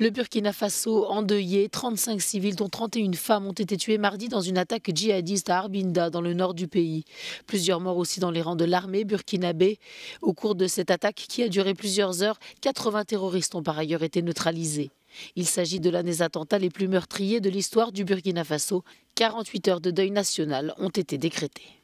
Le Burkina Faso endeuillé, 35 civils dont 31 femmes ont été tués mardi dans une attaque djihadiste à Arbinda dans le nord du pays. Plusieurs morts aussi dans les rangs de l'armée burkinabé. Au cours de cette attaque qui a duré plusieurs heures, 80 terroristes ont par ailleurs été neutralisés. Il s'agit de l'un des attentats les plus meurtriers de l'histoire du Burkina Faso. 48 heures de deuil national ont été décrétées.